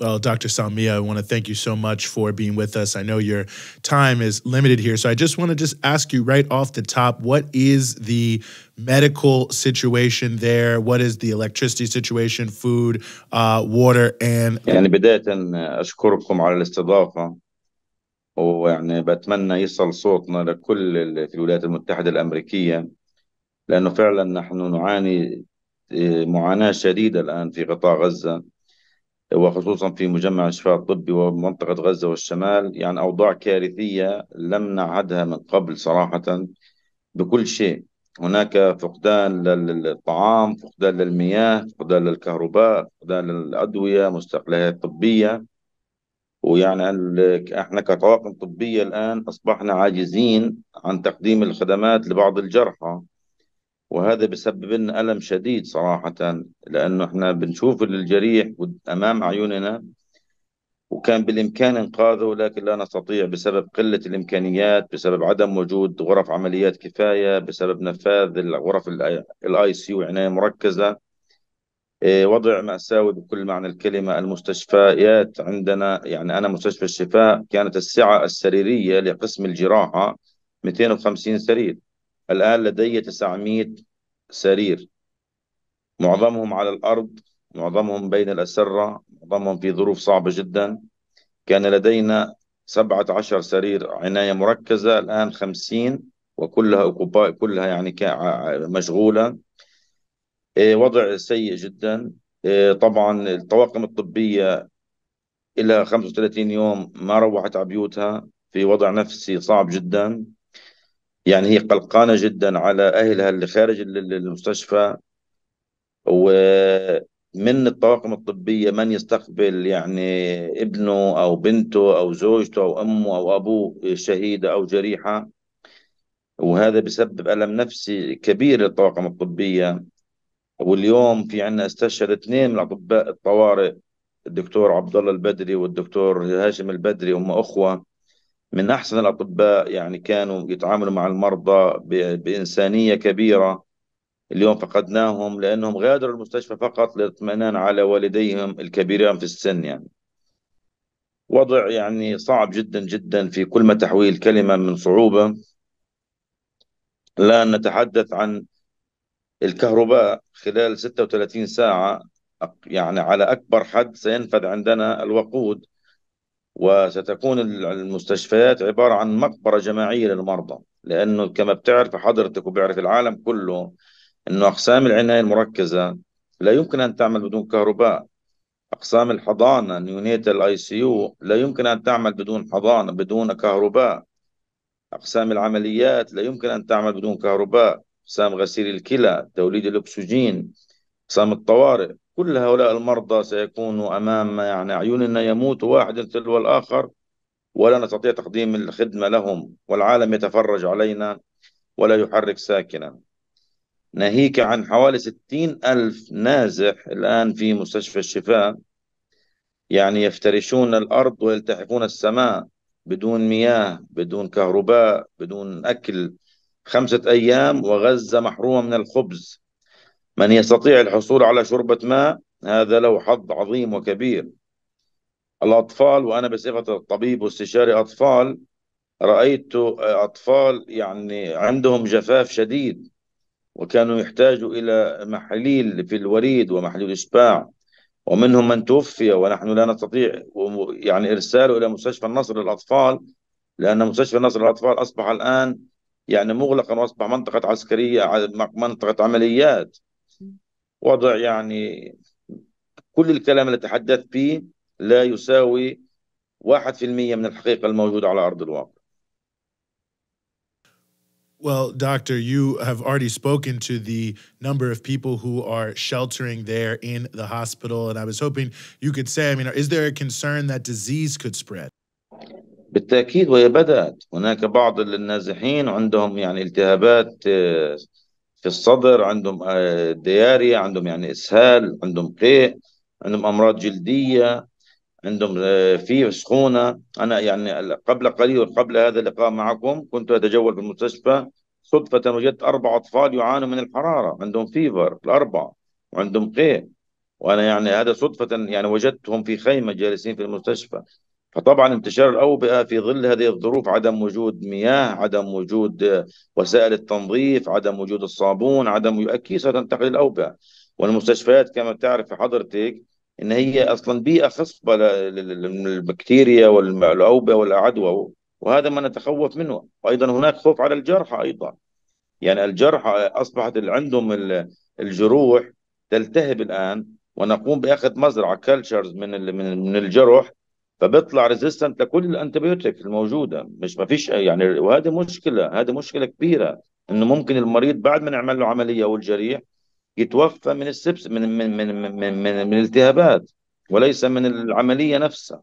Well, Dr. Salmia, I want to thank you so much for being with us. I know your time is limited here, so I just want to just ask you right off the top, what is the medical situation there? What is the electricity situation, food, uh, water, and يعني بداية أشكركم على الاستضافة ويعني بتمنى يصل صوتنا لكل في الولايات المتحدة الأمريكية لأنه فعلا نحن نعاني معاناة شديدة الآن في قطاع غزة وخصوصا في مجمع الشفاء الطبي ومنطقة غزة والشمال يعني أوضاع كارثية لم نعهدها من قبل صراحة بكل شيء هناك فقدان للطعام فقدان للمياه فقدان للكهرباء فقدان للأدوية مستقلات طبية ويعني احنا كطواقم طبية الآن أصبحنا عاجزين عن تقديم الخدمات لبعض الجرحى وهذا بسبب لنا ألم شديد صراحة لأنه إحنا بنشوف الجريح أمام عيوننا وكان بالإمكان إنقاذه لكن لا نستطيع بسبب قلة الإمكانيات بسبب عدم وجود غرف عمليات كفاية بسبب نفاذ الغرف الاي سي وعنايه مركزة إيه، وضع مأساوي بكل معنى الكلمة المستشفيات عندنا يعني أنا مستشفى الشفاء كانت السعة السريرية لقسم الجراحة 250 سرير الآن لدي 900 سرير معظمهم على الأرض معظمهم بين الأسرة معظمهم في ظروف صعبة جدا كان لدينا 17 سرير عناية مركزة الآن 50 وكلها كلها يعني مشغولة إيه، وضع سيء جدا إيه، طبعا الطواقم الطبية إلى 35 يوم ما روحت على بيوتها في وضع نفسي صعب جدا يعني هي قلقانة جدا على أهلها اللي خارج المستشفى ومن الطواقم الطبية من يستقبل يعني ابنه أو بنته أو زوجته أو أمه أو أبوه شهيدة أو جريحة وهذا بسبب ألم نفسي كبير للطواقم الطبية واليوم في عنا استشهد اثنين من أطباء الطوارئ الدكتور عبد الله البدري والدكتور هاشم البدري هم أخوة من أحسن الأطباء يعني كانوا يتعاملوا مع المرضى بإنسانية كبيرة اليوم فقدناهم لأنهم غادروا المستشفى فقط للاطمئنان على والديهم الكبيرين في السن يعني وضع يعني صعب جدا جدا في كل ما تحويه الكلمة من صعوبة لا نتحدث عن الكهرباء خلال 36 ساعة يعني على أكبر حد سينفذ عندنا الوقود وستكون المستشفيات عبارة عن مقبرة جماعية للمرضى لأنه كما بتعرف حضرتك وبيعرف العالم كله أنه أقسام العناية المركزة لا يمكن أن تعمل بدون كهرباء أقسام الحضانة نيونيتال اي سي يو لا يمكن أن تعمل بدون حضانة بدون كهرباء أقسام العمليات لا يمكن أن تعمل بدون كهرباء أقسام غسيل الكلى توليد الأكسجين أقسام الطوارئ كل هؤلاء المرضى سيكونوا أمام يعني أعيننا يموت واحد تلو الآخر ولا نستطيع تقديم الخدمة لهم والعالم يتفرج علينا ولا يحرك ساكنا ناهيك عن حوالي 60 ألف نازح الآن في مستشفى الشفاء يعني يفترشون الأرض ويلتحقون السماء بدون مياه بدون كهرباء بدون أكل خمسة أيام وغزة محرومة من الخبز من يستطيع الحصول على شربة ماء هذا له حظ عظيم وكبير الأطفال وأنا بصفة الطبيب واستشاري أطفال رأيت أطفال يعني عندهم جفاف شديد وكانوا يحتاجوا إلى محليل في الوريد ومحليل إشباع ومنهم من توفي ونحن لا نستطيع يعني إرساله إلى مستشفى النصر للأطفال لأن مستشفى النصر للأطفال أصبح الآن يعني مغلقا وأصبح منطقة عسكرية منطقة عمليات وضع يعني كل الكلام اللي تحدثت به لا يساوي واحد في المية من الحقيقة الموجودة على أرض الواقع. Well, Doctor, you have already spoken to the number of people who are sheltering there in the hospital. And I was hoping you could say, I mean, is there a concern that disease could spread? بالتأكيد وهي بدأت هناك بعض النازحين عندهم يعني التهابات في الصدر عندهم آه، دياريا عندهم يعني اسهال عندهم قيء عندهم امراض جلديه عندهم آه، في سخونه انا يعني قبل قليل قبل هذا اللقاء معكم كنت اتجول في المستشفى صدفه وجدت اربع اطفال يعانوا من الحراره عندهم فيفر الاربعه وعندهم قيء وانا يعني هذا صدفه يعني وجدتهم في خيمه جالسين في المستشفى فطبعا انتشار الأوبئة في ظل هذه الظروف عدم وجود مياه عدم وجود وسائل التنظيف عدم وجود الصابون عدم أكيد ستنتقل الأوبئة والمستشفيات كما تعرف حضرتك ان هي اصلا بيئه خصبه للبكتيريا والاوبئه والعدوى وهذا ما نتخوف منه وايضا هناك خوف على الجرحى ايضا يعني الجرحى اصبحت عندهم الجروح تلتهب الان ونقوم باخذ مزرعه كلتشرز من من الجرح فبيطلع ريزيستنت لكل الانتيبيوتيك الموجوده مش ما فيش يعني وهذه مشكله هذه مشكله كبيره انه ممكن المريض بعد ما نعمل له عمليه والجريح يتوفى من السبس من من من من, من, من, التهابات الالتهابات وليس من العمليه نفسها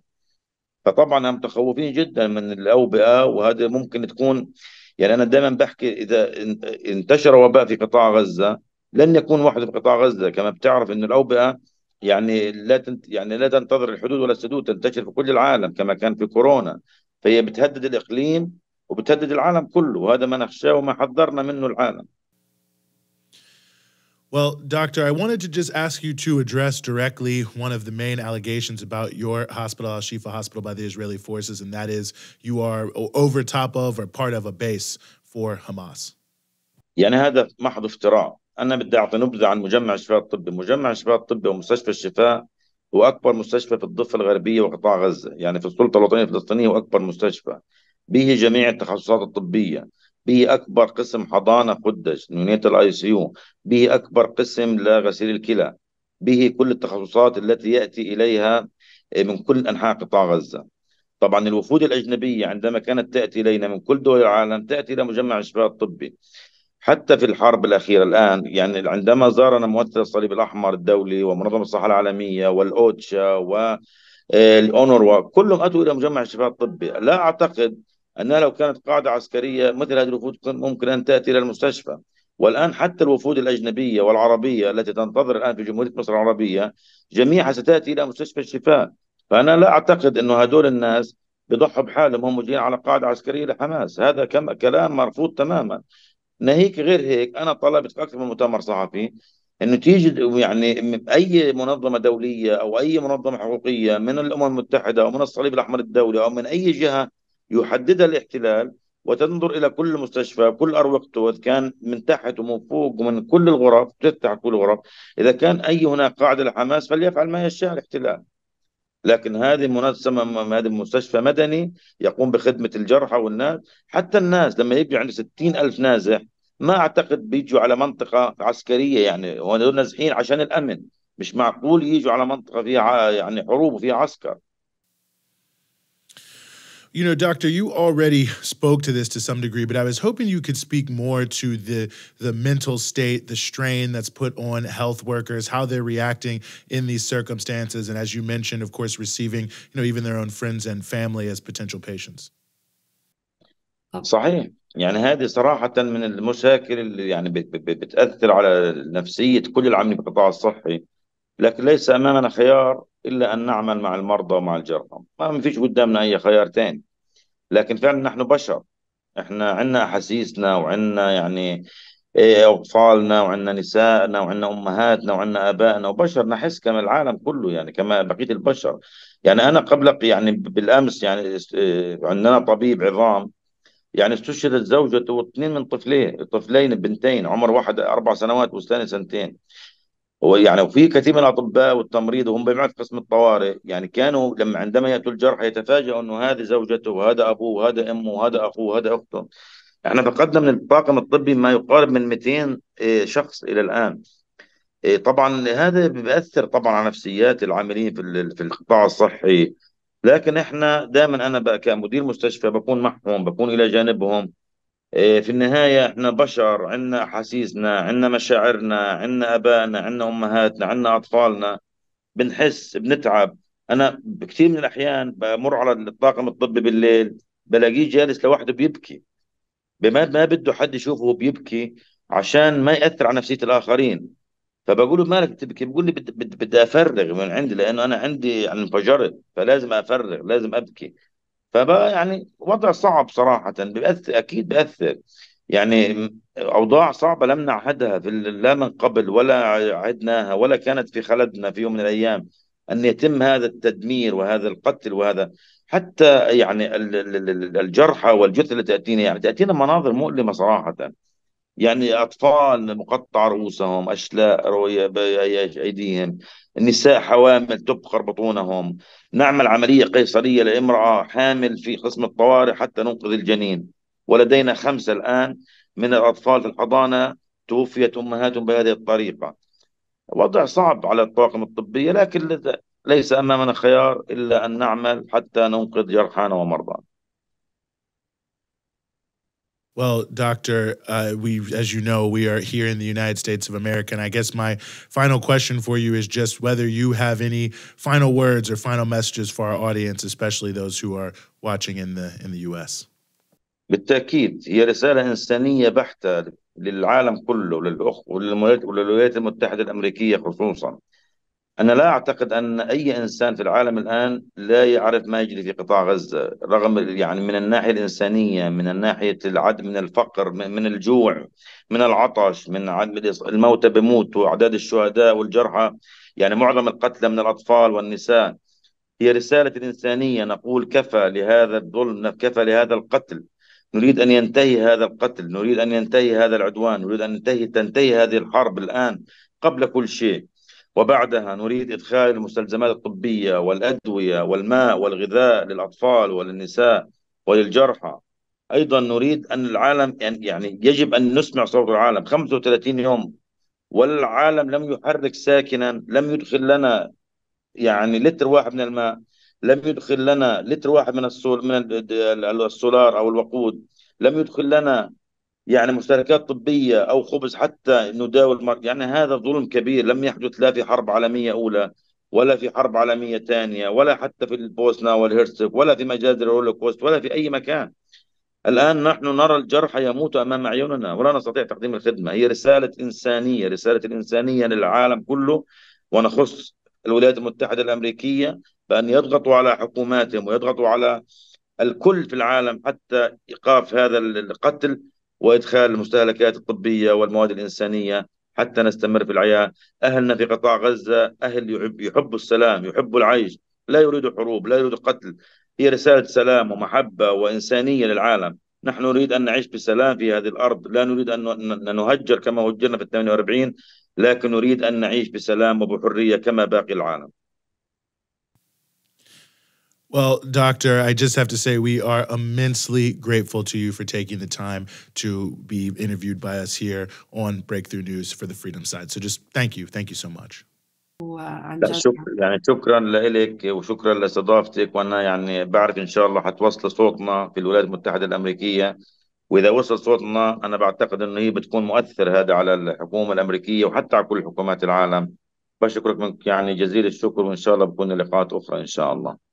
فطبعا هم متخوفين جدا من الاوبئه وهذا ممكن تكون يعني انا دائما بحكي اذا انتشر وباء في قطاع غزه لن يكون وحده في قطاع غزه كما بتعرف انه الاوبئه يعني لا تنت يعني لا تنتظر الحدود ولا السدود تنتشر في كل العالم كما كان في كورونا فهي بتهدد الاقليم وبتهدد العالم كله وهذا ما نخشاه وما حذرنا منه العالم Well, Doctor, I wanted to just ask you to address directly one of the main allegations about your hospital, Al Shifa Hospital, by the Israeli forces, and that is you are over top of or part of a base for Hamas. يعني هذا محض افتراء انا بدي اعطي نبذه عن مجمع الشفاء الطبي مجمع الشفاء الطبي ومستشفى الشفاء هو اكبر مستشفى في الضفه الغربيه وقطاع غزه يعني في السلطه الوطنيه الفلسطينيه هو اكبر مستشفى به جميع التخصصات الطبيه به اكبر قسم حضانه قدس نونيت الاي سي يو به اكبر قسم لغسيل الكلى به كل التخصصات التي ياتي اليها آه، من كل انحاء قطاع غزه طبعا الوفود الاجنبيه عندما كانت تاتي الينا من كل دول العالم تاتي الى مجمع الشفاء الطبي حتى في الحرب الأخيرة الآن يعني عندما زارنا ممثل الصليب الأحمر الدولي ومنظمة الصحة العالمية والأوتشا والأونروا آه، كلهم أتوا إلى مجمع الشفاء الطبي لا أعتقد أنها لو كانت قاعدة عسكرية مثل هذه الوفود ممكن أن تأتي إلى المستشفى والآن حتى الوفود الأجنبية والعربية التي تنتظر الآن في جمهورية مصر العربية جميعها ستأتي إلى مستشفى الشفاء فأنا لا أعتقد أنه هدول الناس بيضحوا بحالهم هم جايين على قاعدة عسكرية لحماس هذا كلام مرفوض تماما ناهيك غير هيك انا طلبت اكثر من مؤتمر صحفي انه تيجي يعني اي منظمه دوليه او اي منظمه حقوقيه من الامم المتحده او من الصليب الاحمر الدولي او من اي جهه يحددها الاحتلال وتنظر الى كل مستشفى كل اروقته اذا كان من تحت ومن فوق ومن كل الغرف تفتح كل الغرف اذا كان اي هناك قاعده لحماس فليفعل ما يشاء الاحتلال لكن هذه منظمة هذه مستشفى مدني يقوم بخدمة الجرحى والناس حتى الناس لما يجي عند ستين ألف نازح ما اعتقد بيجوا على منطقه عسكريه يعني هذول نازحين عشان الامن مش معقول يجوا على منطقه فيها يعني حروب وفيها عسكر You know, Doctor, you already spoke to this to some degree, but I was hoping you could speak more to the the mental state, the strain that's put on health workers, how they're reacting in these circumstances, and as you mentioned, of course, receiving you know even their own friends and family as potential patients. نعم. صحيح يعني هذه صراحة من المشاكل اللي يعني بتأثر على نفسية كل العاملين في القطاع الصحي لكن ليس أمامنا خيار إلا أن نعمل مع المرضى ومع الجرحى ما فيش قدامنا أي خيار ثاني لكن فعلا نحن بشر احنا عندنا أحاسيسنا وعندنا يعني إيه، أطفالنا وعندنا نسائنا وعندنا أمهاتنا وعندنا آبائنا وبشر نحس كما العالم كله يعني كما بقية البشر يعني أنا قبل يعني بالأمس يعني إيه، عندنا طبيب عظام يعني استشهدت زوجته واثنين من طفليه طفلين بنتين عمر واحد اربع سنوات والثاني سنتين ويعني وفي كثير من الاطباء والتمريض وهم بيعملوا قسم الطوارئ يعني كانوا لما عندما ياتوا الجرحى يتفاجئوا انه هذه زوجته وهذا ابوه وهذا امه وهذا اخوه وهذا اخته احنا فقدنا من الطاقم الطبي ما يقارب من 200 آه، شخص الى الان آه، طبعا هذا بيأثر طبعا على نفسيات العاملين في القطاع الصحي لكن احنا دائما انا بقى كمدير مستشفى بكون معهم بكون الى جانبهم إيه، في النهاية احنا بشر عنا أحاسيسنا عنا مشاعرنا عنا أبائنا عنا أمهاتنا عنا أطفالنا بنحس بنتعب أنا بكثير من الأحيان بمر على الطاقم الطبي بالليل بلاقيه جالس لوحده بيبكي بما ما بده حد يشوفه بيبكي عشان ما يأثر على نفسية الآخرين فبقول له مالك بيقول لي بدي افرغ من عندي لانه انا عندي انفجرت فلازم افرغ لازم ابكي فبقى يعني وضع صعب صراحه بيأثر اكيد بيأثر يعني اوضاع صعبه لم نعهدها في لا من قبل ولا عهدناها ولا كانت في خلدنا في يوم من الايام ان يتم هذا التدمير وهذا القتل وهذا حتى يعني الجرحى والجثه اللي تاتينا يعني تاتينا مناظر مؤلمه صراحه يعني أطفال مقطع رؤوسهم أشلاء روية بأيديهم النساء حوامل تبخر بطونهم نعمل عملية قيصرية لامرأة حامل في قسم الطوارئ حتى ننقذ الجنين ولدينا خمسة الآن من الأطفال في الحضانة توفيت أمهاتهم بهذه الطريقة وضع صعب على الطاقم الطبية لكن ليس أمامنا خيار إلا أن نعمل حتى ننقذ جرحانا ومرضانا Well, Doctor, uh, we, as you know, we are here in the United States of America. And I guess my final question for you is just whether you have any final words or final messages for our audience, especially those who are watching in the in the U.S. بالتأكيد هي رسالة إنسانية بحتة للعالم كله للأخ وللولايات المتحدة الأمريكية خصوصا أنا لا أعتقد أن أي إنسان في العالم الآن لا يعرف ما يجري في قطاع غزة رغم يعني من الناحية الإنسانية من الناحية العدم من الفقر من الجوع من العطش من عدم الموتى بموت وأعداد الشهداء والجرحى يعني معظم القتلى من الأطفال والنساء هي رسالة الإنسانية نقول كفى لهذا الظلم كفى لهذا القتل نريد أن ينتهي هذا القتل نريد أن ينتهي هذا العدوان نريد أن ينتهي تنتهي هذه الحرب الآن قبل كل شيء وبعدها نريد إدخال المستلزمات الطبية والأدوية والماء والغذاء للأطفال وللنساء وللجرحى أيضا نريد أن العالم يعني, يعني يجب أن نسمع صوت العالم 35 يوم والعالم لم يحرك ساكنا لم يدخل لنا يعني لتر واحد من الماء لم يدخل لنا لتر واحد من السول من السولار او الوقود لم يدخل لنا يعني مستلزمات طبية أو خبز حتى نداول يعني هذا ظلم كبير لم يحدث لا في حرب عالمية أولى ولا في حرب عالمية ثانية ولا حتى في البوسنة والهرسك ولا في مجازر الهولوكوست ولا في أي مكان الآن نحن نرى الجرحى يموت أمام اعيننا ولا نستطيع تقديم الخدمة هي رسالة إنسانية رسالة الإنسانية للعالم كله ونخص الولايات المتحدة الأمريكية بأن يضغطوا على حكوماتهم ويضغطوا على الكل في العالم حتى إيقاف هذا القتل وإدخال المستهلكات الطبية والمواد الإنسانية حتى نستمر في الحياة أهلنا في قطاع غزة أهل يحب يحبوا السلام يحبوا العيش لا يريدوا حروب لا يريدوا قتل هي رسالة سلام ومحبة وإنسانية للعالم نحن نريد أن نعيش بسلام في هذه الأرض لا نريد أن نهجر كما هجرنا في 48 لكن نريد أن نعيش بسلام وبحرية كما باقي العالم Well, Doctor, I just have to say we are immensely grateful to you for taking the time to be interviewed by us here on Breakthrough News for the Freedom Side. So just thank you. Thank you so much. شكرا يعني شكرا لك وشكرا لاستضافتك وانا يعني بعرف ان شاء الله حتوصل صوتنا في الولايات المتحده الامريكيه واذا وصل صوتنا انا بعتقد انه هي بتكون مؤثر هذا على الحكومه الامريكيه وحتى على كل حكومات العالم بشكرك منك يعني جزيل الشكر وان شاء الله بكون لقاءات اخرى ان شاء الله